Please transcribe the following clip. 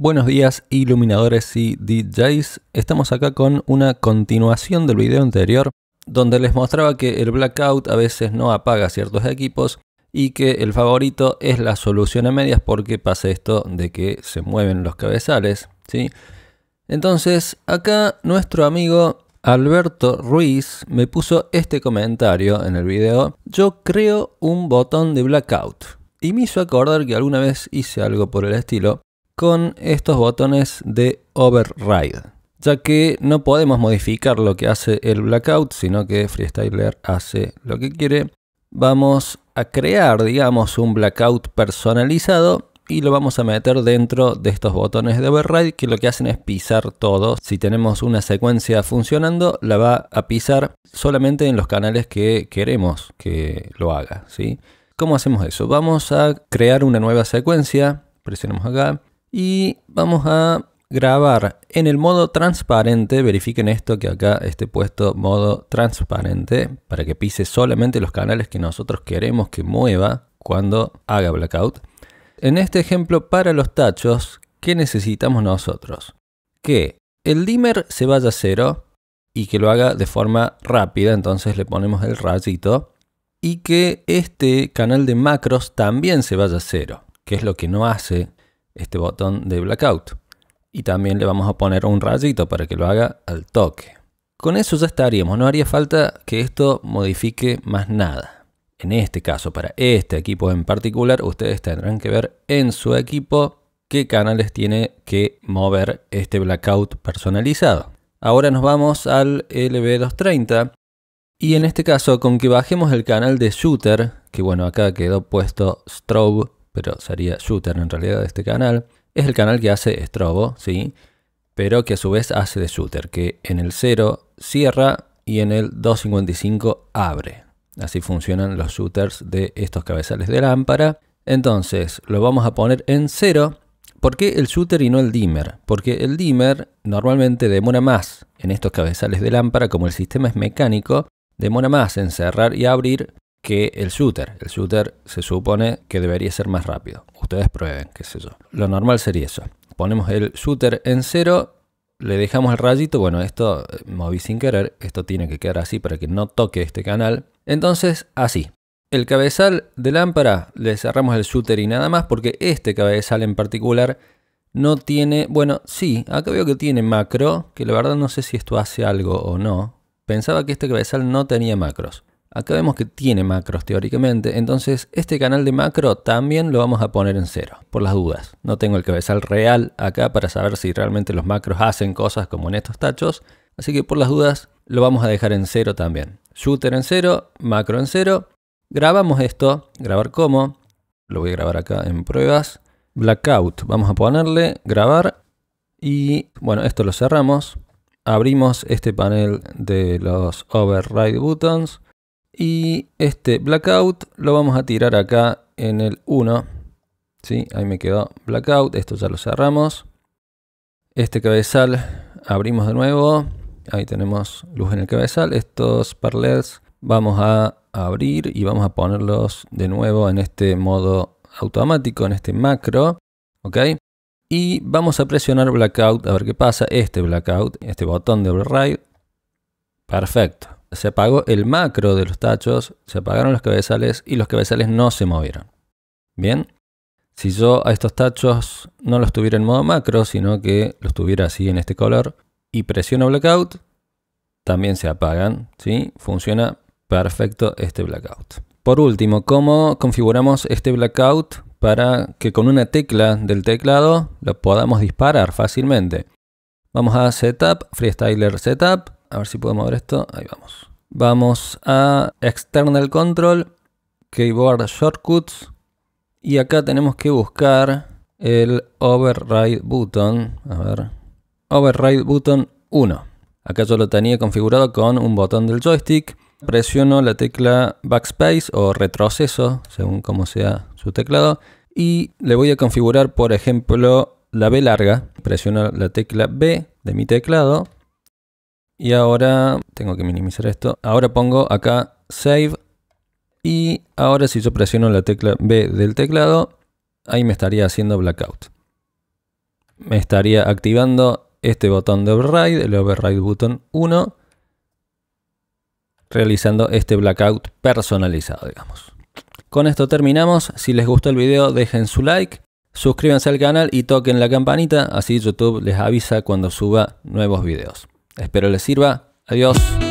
Buenos días iluminadores y DJs, estamos acá con una continuación del video anterior donde les mostraba que el blackout a veces no apaga ciertos equipos y que el favorito es la solución a medias porque pasa esto de que se mueven los cabezales, ¿sí? Entonces acá nuestro amigo Alberto Ruiz me puso este comentario en el video, yo creo un botón de blackout y me hizo acordar que alguna vez hice algo por el estilo con estos botones de override, ya que no podemos modificar lo que hace el blackout, sino que Freestyler hace lo que quiere. Vamos a crear, digamos, un blackout personalizado y lo vamos a meter dentro de estos botones de override que lo que hacen es pisar todo. Si tenemos una secuencia funcionando, la va a pisar solamente en los canales que queremos que lo haga. ¿sí? ¿Cómo hacemos eso? Vamos a crear una nueva secuencia, presionamos acá, y vamos a grabar en el modo transparente. Verifiquen esto que acá esté puesto modo transparente para que pise solamente los canales que nosotros queremos que mueva cuando haga blackout. En este ejemplo para los tachos, ¿qué necesitamos nosotros? Que el dimmer se vaya a cero y que lo haga de forma rápida, entonces le ponemos el rayito. Y que este canal de macros también se vaya a cero, que es lo que no hace este botón de blackout. Y también le vamos a poner un rayito para que lo haga al toque. Con eso ya estaríamos, no haría falta que esto modifique más nada. En este caso, para este equipo en particular, ustedes tendrán que ver en su equipo qué canales tiene que mover este blackout personalizado. Ahora nos vamos al LB230 y en este caso con que bajemos el canal de shooter, que bueno acá quedó puesto strobe pero sería Shooter en realidad de este canal, es el canal que hace Strobo, ¿sí? Pero que a su vez hace de Shooter, que en el 0 cierra y en el 255 abre. Así funcionan los shooters de estos cabezales de lámpara. Entonces lo vamos a poner en 0. ¿Por qué el shooter y no el dimmer? Porque el dimmer normalmente demora más en estos cabezales de lámpara, como el sistema es mecánico, demora más en cerrar y abrir que el shooter. El shooter se supone que debería ser más rápido. Ustedes prueben, qué sé yo. Lo normal sería eso. Ponemos el shooter en cero, le dejamos el rayito. Bueno, esto eh, moví sin querer. Esto tiene que quedar así para que no toque este canal. Entonces, así. El cabezal de lámpara le cerramos el shooter y nada más porque este cabezal en particular no tiene, bueno, sí, acá veo que tiene macro, que la verdad no sé si esto hace algo o no. Pensaba que este cabezal no tenía macros. Acá vemos que tiene macros teóricamente, entonces este canal de macro también lo vamos a poner en cero, por las dudas. No tengo el cabezal real acá para saber si realmente los macros hacen cosas como en estos tachos, así que por las dudas lo vamos a dejar en cero también. Shooter en cero, macro en cero. Grabamos esto, grabar como, lo voy a grabar acá en pruebas. Blackout, vamos a ponerle, grabar y bueno, esto lo cerramos. Abrimos este panel de los override buttons y este blackout lo vamos a tirar acá en el 1. ¿sí? Ahí me quedó blackout. Esto ya lo cerramos. Este cabezal abrimos de nuevo. Ahí tenemos luz en el cabezal. Estos parlets vamos a abrir y vamos a ponerlos de nuevo en este modo automático, en este macro. ¿ok? Y vamos a presionar blackout a ver qué pasa. Este blackout, este botón de override. Perfecto se apagó el macro de los tachos, se apagaron los cabezales y los cabezales no se movieron. Bien, si yo a estos tachos no los tuviera en modo macro, sino que los tuviera así en este color y presiono blackout, también se apagan, ¿sí? Funciona perfecto este blackout. Por último, ¿cómo configuramos este blackout para que con una tecla del teclado lo podamos disparar fácilmente? Vamos a Setup, Freestyler Setup, a ver si puedo mover esto, ahí vamos. Vamos a External Control, Keyboard Shortcuts. Y acá tenemos que buscar el Override Button. A ver. Override Button 1. Acá yo lo tenía configurado con un botón del joystick. Presiono la tecla Backspace o retroceso, según como sea su teclado. Y le voy a configurar, por ejemplo, la B larga. Presiono la tecla B de mi teclado y ahora, tengo que minimizar esto, ahora pongo acá Save y ahora si yo presiono la tecla B del teclado, ahí me estaría haciendo blackout. Me estaría activando este botón de override, el override button 1, realizando este blackout personalizado, digamos. Con esto terminamos. Si les gustó el video, dejen su like, suscríbanse al canal y toquen la campanita, así YouTube les avisa cuando suba nuevos videos. Espero les sirva. Adiós.